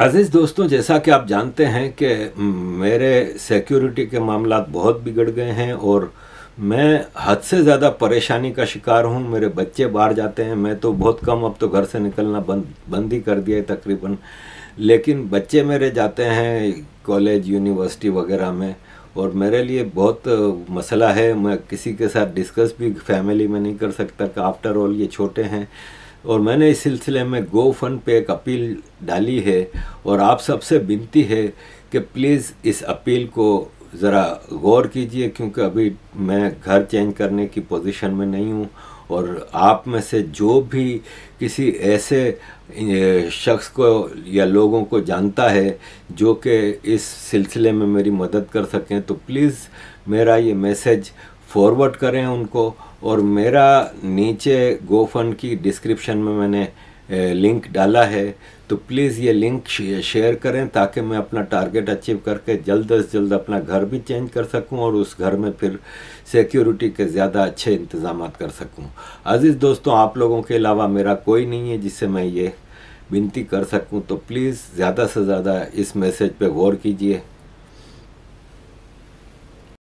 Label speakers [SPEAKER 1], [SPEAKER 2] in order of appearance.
[SPEAKER 1] अजीज़ दोस्तों जैसा कि आप जानते हैं कि मेरे सिक्योरिटी के मामला बहुत बिगड़ गए हैं और मैं हद से ज़्यादा परेशानी का शिकार हूँ मेरे बच्चे बाहर जाते हैं मैं तो बहुत कम अब तो घर से निकलना बंद बंद ही कर दिया है तकरीबन लेकिन बच्चे मेरे जाते हैं कॉलेज यूनिवर्सिटी वगैरह में और मेरे लिए बहुत मसला है मैं किसी के साथ डिस्कस भी फैमिली में नहीं कर सकता कि आफ्टर ऑल ये छोटे हैं और मैंने इस सिलसिले में गो फंड पे एक अपील डाली है और आप सबसे विनती है कि प्लीज़ इस अपील को ज़रा गौर कीजिए क्योंकि अभी मैं घर चेंज करने की पोजीशन में नहीं हूँ और आप में से जो भी किसी ऐसे शख्स को या लोगों को जानता है जो कि इस सिलसिले में मेरी मदद कर सकें तो प्लीज़ मेरा ये मैसेज फॉरवर्ड करें उनको और मेरा नीचे गोफन की डिस्क्रिप्शन में मैंने लिंक डाला है तो प्लीज़ ये लिंक शेयर करें ताकि मैं अपना टारगेट अचीव करके जल्द से जल्द अपना घर भी चेंज कर सकूं और उस घर में फिर सिक्योरिटी के ज़्यादा अच्छे इंतज़ाम कर सकूं अज़ीज़ दोस्तों आप लोगों के अलावा मेरा कोई नहीं है जिससे मैं ये विनती कर सकूं तो प्लीज़ ज़्यादा से ज़्यादा इस मैसेज पर गौर कीजिए